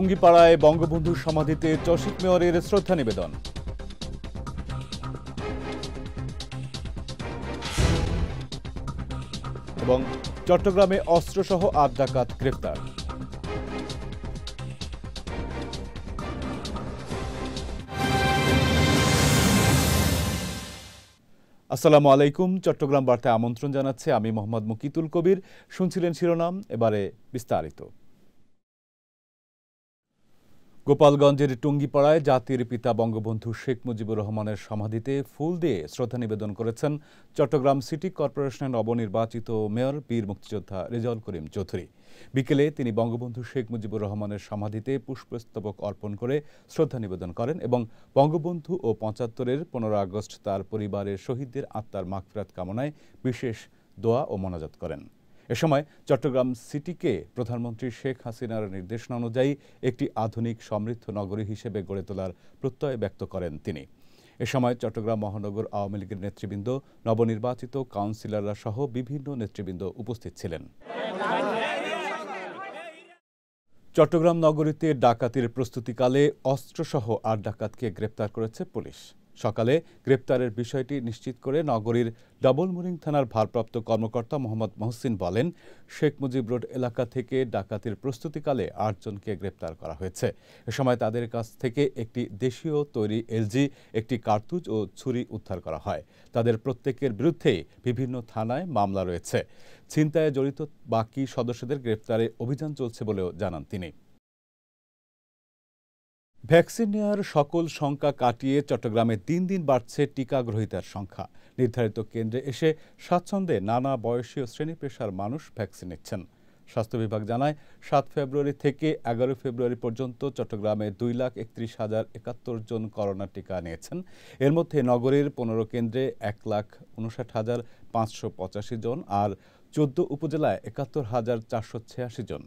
টুঙ্গিপাড়ায় বঙ্গবন্ধুর সমাধিতে চশিক মেয়রের শ্রদ্ধা নিবেদন এবং চট্টগ্রামে অস্ত্রসহ আট ডাকাত গ্রেপ্তার আসসালামু আলাইকুম চট্টগ্রাম বার্তায় আমন্ত্রণ জানাচ্ছে আমি মোহাম্মদ মুকিতুল কবির শুনছিলেন শিরোনাম এবারে বিস্তারিত গোপালগঞ্জের টুঙ্গিপাড়ায় জাতির পিতা বঙ্গবন্ধু শেখ মুজিবুর রহমানের সমাধিতে ফুল দিয়ে শ্রদ্ধা নিবেদন করেছেন চট্টগ্রাম সিটি কর্পোরেশনের নবনির্বাচিত মেয়র বীর মুক্তিযোদ্ধা রেজাউল করিম চৌধুরী বিকেলে তিনি বঙ্গবন্ধু শেখ মুজিবুর রহমানের সমাধিতে পুষ্পস্তবক অর্পণ করে শ্রদ্ধা নিবেদন করেন এবং বঙ্গবন্ধু ও পঁচাত্তরের পনেরো আগস্ট তার পরিবারের শহীদদের আত্মার মাগফিরাত কামনায় বিশেষ দোয়া ও মনাজাত করেন এ সময় চট্টগ্রাম সিটিকে প্রধানমন্ত্রী শেখ হাসিনার নির্দেশনা অনুযায়ী একটি আধুনিক সমৃদ্ধ নগরী হিসেবে গড়ে তোলার প্রত্যয় ব্যক্ত করেন তিনি এ সময় চট্টগ্রাম মহানগর আওয়ামী লীগের নেতৃবৃন্দ নবনির্বাচিত কাউন্সিলররা সহ বিভিন্ন নেতৃবৃন্দ উপস্থিত ছিলেন চট্টগ্রাম নগরীতে ডাকাতির প্রস্তুতিকালে অস্ত্রসহ আট ডাকাতকে গ্রেপ্তার করেছে পুলিশ সকালে গ্রেপ্তারের বিষয়টি নিশ্চিত করে নগরীর ডাবলমুরিং থানার ভারপ্রাপ্ত কর্মকর্তা মোহাম্মদ মহসিন বলেন শেখ মুজিব রোড এলাকা থেকে ডাকাতির প্রস্তুতিকালে আটজনকে গ্রেপ্তার করা হয়েছে এ সময় তাদের কাছ থেকে একটি দেশীয় তৈরি এলজি একটি কার্তুজ ও ছুরি উদ্ধার করা হয় তাদের প্রত্যেকের বিরুদ্ধেই বিভিন্ন থানায় মামলা রয়েছে ছিনতায় জড়িত বাকি সদস্যদের গ্রেপ্তারে অভিযান চলছে বলেও জানান তিনি ভ্যাকসিন নেওয়ার সকল শঙ্কা কাটিয়ে চট্টগ্রামে দিন দিন বাড়ছে টিকা গ্রহীতার সংখ্যা নির্ধারিত কেন্দ্রে এসে স্বাচ্ছন্দ্যে নানা বয়সী ও শ্রেণী পেশার মানুষ ভ্যাকসিন নিচ্ছেন স্বাস্থ্য বিভাগ জানায় সাত ফেব্রুয়ারি থেকে এগারো ফেব্রুয়ারি পর্যন্ত চট্টগ্রামে দুই লাখ একত্রিশ হাজার একাত্তর জন করোনা টিকা নিয়েছেন এর মধ্যে নগরের পনেরো কেন্দ্রে এক লাখ উনষাট হাজার পাঁচশো পঁচাশি জন আর চোদ্দ উপজেলায় একাত্তর হাজার চারশো ছিয়াশি জন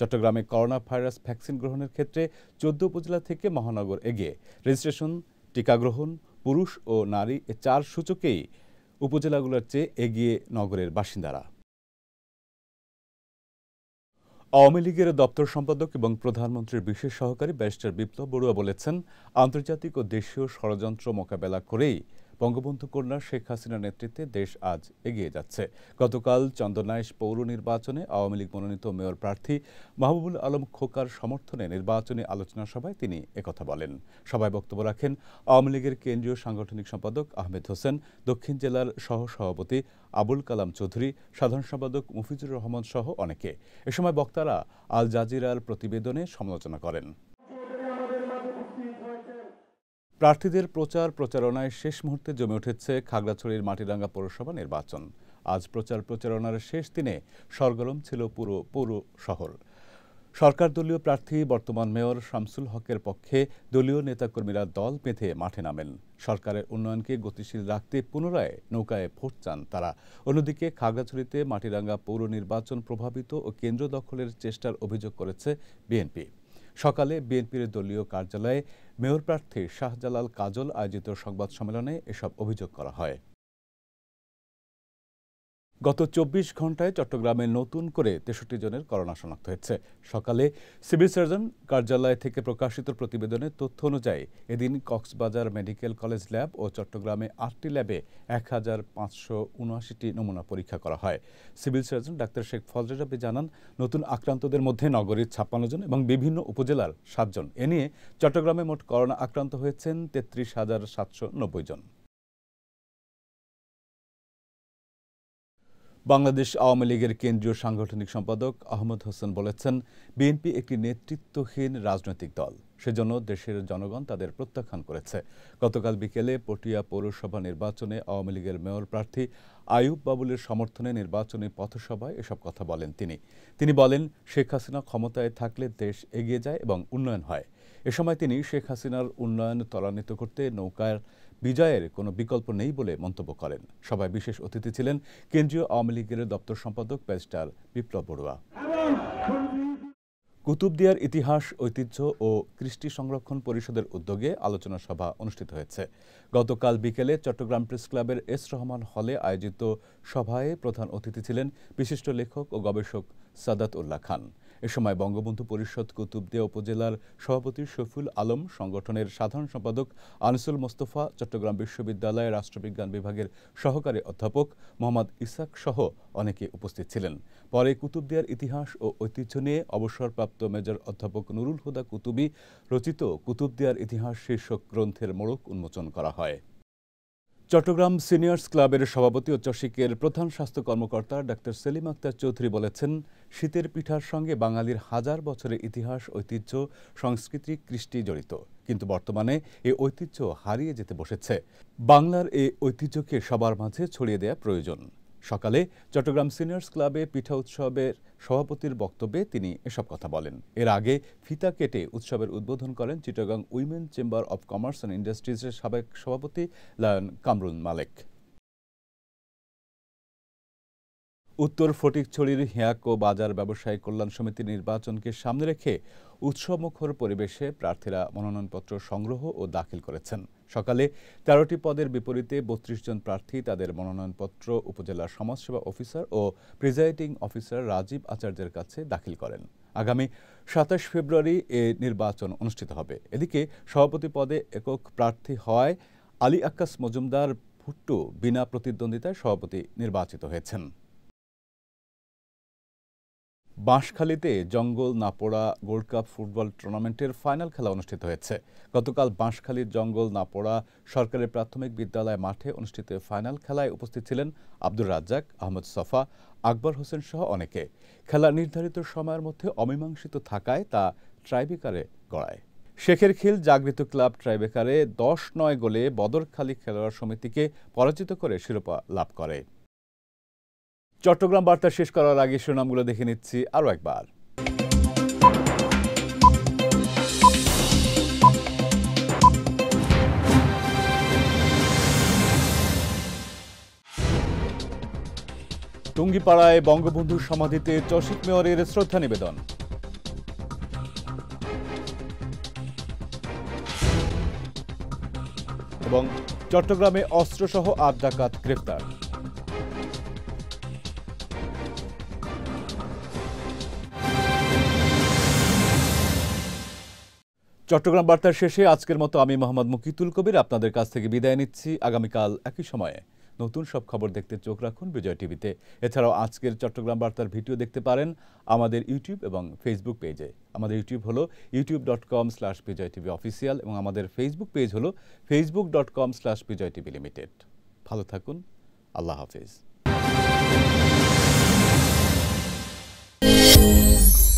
চট্টগ্রামে করোনা ভাইরাস ভ্যাকসিন গ্রহণের ক্ষেত্রে চোদ্দ উপজেলা থেকে মহানগর এগিয়ে রেজিস্ট্রেশন টিকা গ্রহণ পুরুষ ও নারী চার সূচকেই উপজেলাগুলোর চেয়ে এগিয়ে নগরের বাসিন্দারা আওয়ামী লীগের দপ্তর সম্পাদক এবং প্রধানমন্ত্রীর বিশেষ সহকারী ব্যারিস্টার বিপ্লব বড়ুয়া বলেছেন আন্তর্জাতিক ও দেশীয় ষড়যন্ত্র মোকাবেলা করেই বঙ্গবন্ধু কন্যা শেখ হাসিনার নেতৃত্বে দেশ আজ এগিয়ে যাচ্ছে গতকাল চন্দনাইশ পৌর নির্বাচনে আওয়ামী লীগ মনোনীত মেয়র প্রার্থী মাহবুবুল আলম খোকার সমর্থনে নির্বাচনী আলোচনা সভায় তিনি একথা বলেন সভায় বক্তব্য রাখেন আওয়ামী লীগের কেন্দ্রীয় সাংগঠনিক সম্পাদক আহমেদ হোসেন দক্ষিণ জেলার সহ সভাপতি আবুল কালাম চৌধুরী সাধারণ সম্পাদক মুফিজুর রহমান সহ অনেকে এ সময় বক্তারা আল জাজিরার প্রতিবেদনে সমালোচনা করেন প্রার্থীদের প্রচার প্রচারণায় শেষ মুহূর্তে জমে উঠেছে খাগড়াছড়ির মাটিরাঙ্গা পৌরসভা নির্বাচন আজ প্রচার প্রচারণার শেষ দিনে সরগরম ছিল পুরো পৌর শহর সরকার দলীয় প্রার্থী বর্তমান মেয়র শামসুল হকের পক্ষে দলীয় নেতাকর্মীরা দল বেঁধে মাঠে নামেন সরকারের উন্নয়নকে গতিশীল রাখতে পুনরায় নৌকায় ভোট চান তারা অন্যদিকে খাগড়াছড়িতে মাটিরাঙ্গা পৌর নির্বাচন প্রভাবিত ও কেন্দ্র দখলের চেষ্টার অভিযোগ করেছে বিএনপি সকালে বিএনপির দলীয় কার্যালয়ে মেয়র প্রার্থী শাহজালাল কাজল আয়োজিত সংবাদ সম্মেলনে এসব অভিযোগ করা হয় গত চব্বিশ ঘন্টায় চট্টগ্রামে নতুন করে তেষট্টি জনের করোনা শনাক্ত হয়েছে সকালে সিভিল সার্জন কার্যালয় থেকে প্রকাশিত প্রতিবেদনে তথ্য অনুযায়ী এদিন কক্সবাজার মেডিকেল কলেজ ল্যাব ও চট্টগ্রামে আটটি ল্যাবে এক হাজার পাঁচশো নমুনা পরীক্ষা করা হয় সিভিল সার্জন ডাক্তার শেখ ফজল জানান নতুন আক্রান্তদের মধ্যে নগরীর ছাপ্পান্ন জন এবং বিভিন্ন উপজেলার সাতজন এ নিয়ে চট্টগ্রামে মোট করোনা আক্রান্ত হয়েছেন তেত্রিশ হাজার সাতশো নব্বই জন বাংলাদেশ আওয়ামী লীগের কেন্দ্রীয় সাংগঠনিক সম্পাদক আহমদ হোসেন বলেছেন বিএনপি একটি নেতৃত্বহীন রাজনৈতিক দল সেজন্য দেশের জনগণ তাদের প্রত্যাখ্যান করেছে গতকাল বিকেলে পটিয়া পৌরসভা নির্বাচনে আওয়ামী লীগের মেয়র প্রার্থী আয়ুব বাবুলের সমর্থনে নির্বাচনী পথসভায় এসব কথা বলেন তিনি তিনি বলেন শেখ হাসিনা ক্ষমতায় থাকলে দেশ এগিয়ে যায় এবং উন্নয়ন হয় এ সময় তিনি শেখ হাসিনার উন্নয়ন ত্বরান্বিত করতে নৌকার বিজয়ের কোনো বিকল্প নেই বলে মন্তব্য করেন সভায় বিশেষ অতিথি ছিলেন কেন্দ্রীয় আওয়ামী লীগের দপ্তর সম্পাদক ব্যারিস্টার বিপ্লব বড়ুয়া কুতুবদিয়ার ইতিহাস ঐতিহ্য ও কৃষ্টি সংরক্ষণ পরিষদের উদ্যোগে আলোচনা সভা অনুষ্ঠিত হয়েছে গতকাল বিকেলে চট্টগ্রাম প্রেস ক্লাবের এস রহমান হলে আয়োজিত সভায় প্রধান অতিথি ছিলেন বিশিষ্ট লেখক ও গবেষক সাদাত উল্লাহ খান এ সময় বঙ্গবন্ধু পরিষদ কুতুবদিয়া উপজেলার সভাপতি শফুল আলম সংগঠনের সাধারণ সম্পাদক আনিসুল মোস্তফা চট্টগ্রাম বিশ্ববিদ্যালয়ের রাষ্ট্রবিজ্ঞান বিভাগের সহকারী অধ্যাপক মোহাম্মদ ইসাক সহ অনেকে উপস্থিত ছিলেন পরে কুতুবদিয়ার ইতিহাস ও ঐতিহ্য নিয়ে অবসরপ্রাপ্ত মেজর অধ্যাপক নুরুল হুদা কুতুবি রচিত কুতুবদিয়ার ইতিহাস শীর্ষক গ্রন্থের মোড়ক উন্মোচন করা হয় চট্টগ্রাম সিনিয়র্স ক্লাবের সভাপতি ও চশিকের প্রধান স্বাস্থ্য কর্মকর্তা ডাক্তার সেলিম আক্তার চৌধুরী বলেছেন শীতের পিঠার সঙ্গে বাঙালির হাজার বছরের ইতিহাস ঐতিহ্য সংস্কৃতি কৃষ্টি জড়িত কিন্তু বর্তমানে এই ঐতিহ্য হারিয়ে যেতে বসেছে বাংলার এই ঐতিহ্যকে সবার মাঝে ছড়িয়ে দেয়া প্রয়োজন সকালে চট্টগ্রাম সিনিয়র্স ক্লাবে পিঠা উৎসবের সভাপতির বক্তব্যে তিনি এসব কথা বলেন এর আগে ফিতা কেটে উৎসবের উদ্বোধন করেন Chittagong women chamber of commerce and ইন্ডাস্ট্রিজের সাবেক সভাপতি লায়ন কামরুল মালেক উত্তর ফটিকছড়ির হিয়াকো বাজার ব্যবসায়ী কল্যাণ সমিতি নির্বাচনকে সামনে রেখে উৎসবমুখর পরিবেশে প্রার্থীরা মনোনয়নপত্র সংগ্রহ ও দাখিল করেছেন সকালে তেরোটি পদের বিপরীতে বত্রিশ জন প্রার্থী তাদের মনোনয়নপত্র উপজেলার সমাজসেবা অফিসার ও প্রিজাইডিং অফিসার রাজীব আচার্যের কাছে দাখিল করেন আগামী সাতাশ ফেব্রুয়ারি এ নির্বাচন অনুষ্ঠিত হবে এদিকে সভাপতি পদে একক প্রার্থী হওয়ায় আলী আক্কাস মজুমদার ভুট্টু বিনা প্রতিদ্বন্দ্বিতায় সভাপতি নির্বাচিত হয়েছেন বাঁশখালীতে Jangal Napora gold cup football টুর্নামেন্টের ফাইনাল খেলা অনুষ্ঠিত হয়েছে গতকাল বাঁশখালীর জঙ্গল নাপোড়া সরকারি প্রাথমিক বিদ্যালয় মাঠে অনুষ্ঠিত ফাইনাল খেলায় উপস্থিত ছিলেন আব্দুর রাজ্জাক আহমদ সফা আকবর হোসেন সহ অনেকে খেলা নির্ধারিত সময়ের মধ্যে অমীমাংসিত থাকায় তা ট্রাইবেকারে গড়ায় শেখের খিল জাগৃত ক্লাব ট্রাইবেকারে দশ নয় গোলে বদরখালী খেলোয়াড় সমিতিকে পরাজিত করে শিরোপা লাভ করে চট্টগ্রাম বার্তা শেষ করার আগে শিরোনামগুলো দেখে নিচ্ছি আরও একবার টুঙ্গিপাড়ায় বঙ্গবন্ধুর সমাধিতে চশিক মেয়রের শ্রদ্ধা নিবেদন এবং চট্টগ্রামে অস্ত্রসহ আট ডাকাত গ্রেপ্তার চট্টগ্রাম বার্তার শেষে আজকের মতো আমি মোহাম্মদ মুকিতুল কবির আপনাদের কাছ থেকে বিদায় নিচ্ছি আগামীকাল একই সময়ে নতুন সব খবর দেখতে চোখ রাখুন বিজয় টিভিতে এছাড়াও আজকের চট্টগ্রাম বার্তার ভিডিও দেখতে পারেন আমাদের ইউটিউব এবং ফেসবুক পেজে আমাদের ইউটিউব হলো YouTube dot com slash Bijoy TV official এবং আমাদের ফেসবুক পেজ হলো Facebook dot com slash Bijoy TV limited ভালো থাকুন আল্লাহ হাফিজ